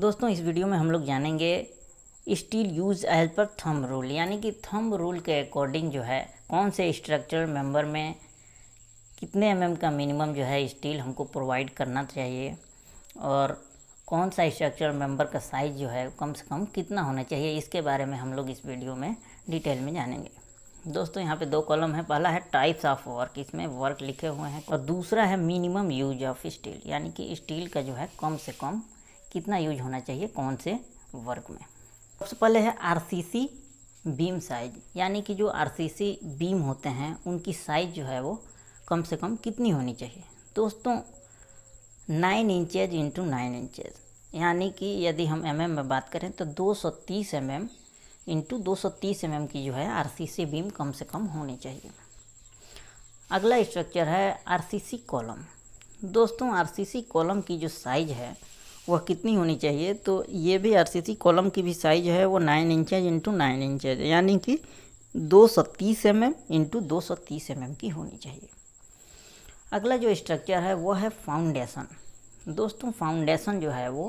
दोस्तों इस वीडियो में हम लोग जानेंगे steel use as per thumb rule यानी कि थंब रूल के अकॉर्डिंग जो है कौन से स्ट्रक्चरल मेंबर में कितने एम mm का मिनिमम जो है स्टील हमको प्रोवाइड करना चाहिए और कौन सा स्ट्रक्चरल मेंबर का साइज़ जो है कम से कम कितना होना चाहिए इसके बारे में हम लोग इस वीडियो में डिटेल में जानेंगे दोस्तों यहाँ पे दो कॉलम है पहला है टाइप्स ऑफ वर्क इसमें वर्क लिखे हुए हैं और दूसरा है मिनिमम यूज ऑफ स्टील यानी कि स्टील का जो है कम से कम कितना यूज होना चाहिए कौन से वर्क में सबसे पहले है आरसीसी बीम साइज यानी कि जो आरसीसी बीम होते हैं उनकी साइज जो है वो कम से कम कितनी होनी चाहिए दोस्तों nine inches into nine inches यानी कि यदि हम एम mm में बात करें तो 230 एम एम इंटू दो की जो है आरसीसी बीम कम से कम होनी चाहिए अगला स्ट्रक्चर है आरसीसी कॉलम दोस्तों आरसीसी कॉलम की जो साइज है वह कितनी होनी चाहिए तो ये भी आर कॉलम की भी साइज है वो nine inches into nine inches यानी कि दो सौ तीस एम एम इंटू दो सौ तीस एम mm एम की होनी चाहिए अगला जो स्ट्रक्चर है वो है फाउंडेशन दोस्तों फाउंडेशन जो है वो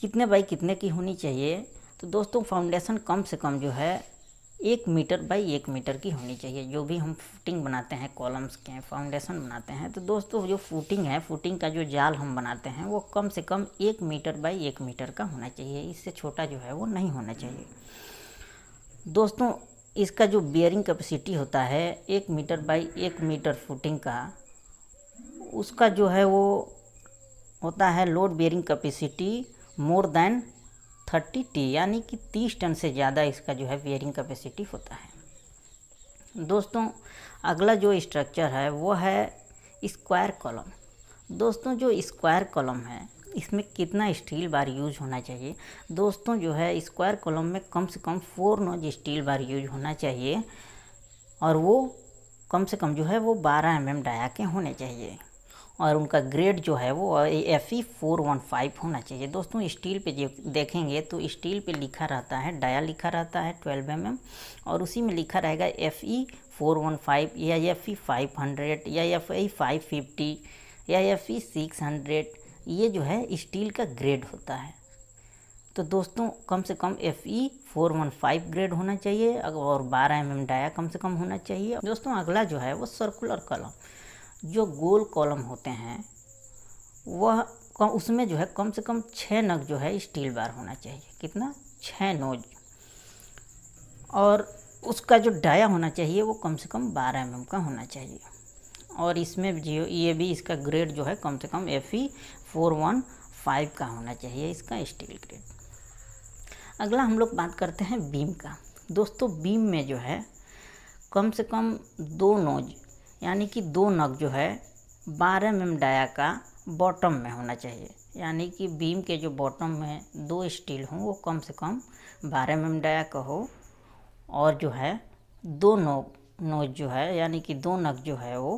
कितने बाई कितने की होनी चाहिए तो दोस्तों फाउंडेशन कम से कम जो है एक मीटर बाई एक मीटर की होनी चाहिए जो भी हम फुटिंग बनाते हैं कॉलम्स के फाउंडेशन बनाते हैं तो दोस्तों जो फुटिंग है फुटिंग का जो जाल हम बनाते हैं वो कम से कम एक मीटर बाई एक मीटर का होना चाहिए इससे छोटा जो है वो नहीं होना चाहिए दोस्तों इसका जो बियरिंग कैपेसिटी होता है एक मीटर बाई एक मीटर फुटिंग का उसका जो है वो होता है load bearing capacity more than thirty T यानी कि तीस टन से ज़्यादा इसका जो है वेयरिंग कैपेसिटी होता है दोस्तों अगला जो स्ट्रक्चर है वो है स्क्वायर कॉलम दोस्तों जो स्क्वायर कॉलम है इसमें कितना स्टील बार यूज होना चाहिए दोस्तों जो है स्क्वायर कॉलम में कम से कम four nos steel bar use होना चाहिए और वो कम से कम जो है वो 12 एम mm डाया के होने चाहिए और उनका ग्रेड जो है वो F E four one five होना चाहिए दोस्तों स्टील पे देखेंगे तो स्टील पे लिखा रहता है डाया लिखा रहता है ट्वेल्व एम mm, और उसी में लिखा रहेगा F E four one five या एफ ई फाइव हंड्रेड या एफ ई फाइव फिफ्टी या एफ ई सिक्स हंड्रेड ये जो है स्टील का ग्रेड होता है तो दोस्तों कम से कम F E four one five grade होना चाहिए और बारह एम एम डाया कम से कम होना चाहिए दोस्तों अगला जो है वो सर्कुलर कलम जो गोल कॉलम होते हैं वह उसमें जो है कम से कम छः नग जो है स्टील बार होना चाहिए कितना छः नोज और उसका जो डाया होना चाहिए वो कम से कम बारह एम mm का होना चाहिए और इसमें जियो ये भी इसका ग्रेड जो है कम से कम F E four one five का होना चाहिए इसका स्टील ग्रेड अगला हम लोग बात करते हैं बीम का दोस्तों बीम में जो है कम से कम दो नोज यानी कि दो नग जो है बारह एम डाया का बॉटम में होना चाहिए यानी कि बीम के जो बॉटम में दो स्टील हों वो कम से कम बारह एम डाया का हो और जो है दो नो नोज जो है यानी कि दो नग जो है वो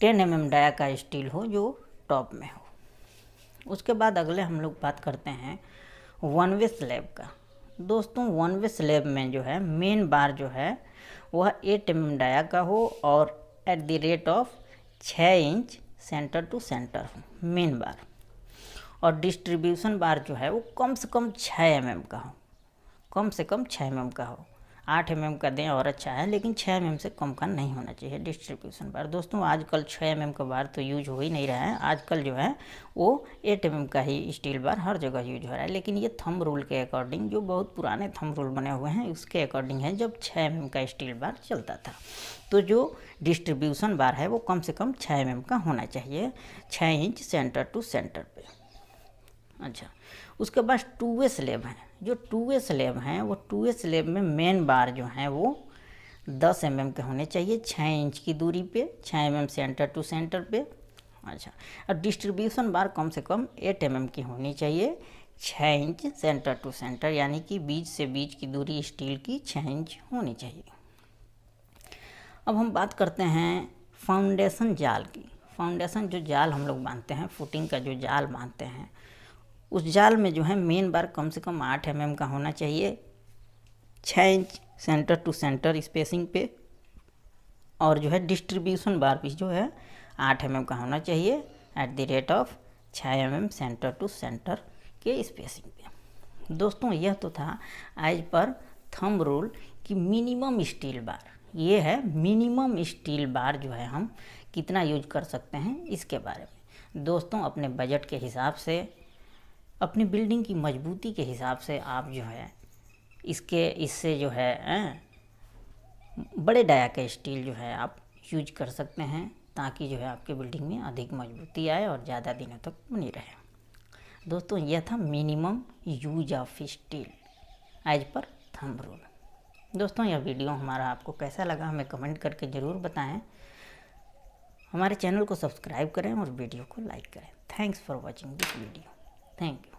टेन एम एम डाया का स्टील हो जो टॉप में हो उसके बाद अगले हम लोग बात करते हैं वन वे स्लेब का दोस्तों वन वे स्लेब में जो है मेन बार जो है वह एट एम डाया का हो और एट द रेट ऑफ छः inch centre to centre main bar और डिस्ट्रीब्यूशन बार जो है वो कम से कम छः एम एम का हो कम से कम छः एम एम का हो आठ एम का दें और अच्छा है लेकिन छः एम से कम का नहीं होना चाहिए डिस्ट्रीब्यूशन बार दोस्तों आजकल छः एम का बार तो यूज हो ही नहीं रहा है आजकल जो है वो एट एम का ही स्टील बार हर जगह यूज हो रहा है लेकिन ये थम रूल के अकॉर्डिंग जो बहुत पुराने थम रूल बने हुए हैं उसके अकॉर्डिंग है जब छः एम का स्टील बार चलता था तो जो डिस्ट्रीब्यूशन बार है वो कम से कम छः एम का होना चाहिए छः इंच सेंटर टू सेंटर पर अच्छा उसके बाद टू वे स्लेब हैं जो टू वे स्लेब हैं वो टू वे स्लेब में मेन बार जो हैं वो 10 एम mm के होने चाहिए 6 इंच की दूरी पे 6 M mm centre to centre पे अच्छा और डिस्ट्रीब्यूशन बार कम से कम 8 एम mm की होनी चाहिए 6 इंच सेंटर टू सेंटर यानी कि बीच से बीज की दूरी स्टील की 6 इंच होनी चाहिए अब हम बात करते हैं फाउंडेशन जाल की फाउंडेशन जो जाल हम लोग बांधते हैं फुटिंग का जो जाल बांधते हैं उस जाल में जो है मेन बार कम से कम आठ एम का होना चाहिए छः inch centre to centre spacing पे और जो है डिस्ट्रीब्यूशन बार भी जो है आठ एम का होना चाहिए एट द रेट ऑफ छः M M centre to centre के स्पेसिंग पे दोस्तों यह तो था आज पर थम रूल कि मिनिमम स्टील बार ये है मिनिमम स्टील बार जो है हम कितना यूज कर सकते हैं इसके बारे में दोस्तों अपने बजट के हिसाब से अपनी बिल्डिंग की मजबूती के हिसाब से आप जो है इसके इससे जो है बड़े डाया का स्टील जो है आप यूज कर सकते हैं ताकि जो है आपके बिल्डिंग में अधिक मजबूती आए और ज़्यादा दिनों तक बनी रहे दोस्तों यह था minimum use of steel as per thumb rule दोस्तों यह वीडियो हमारा आपको कैसा लगा हमें कमेंट करके ज़रूर बताएं हमारे चैनल को सब्सक्राइब करें और वीडियो को लाइक करें thanks for watching this video Thank you.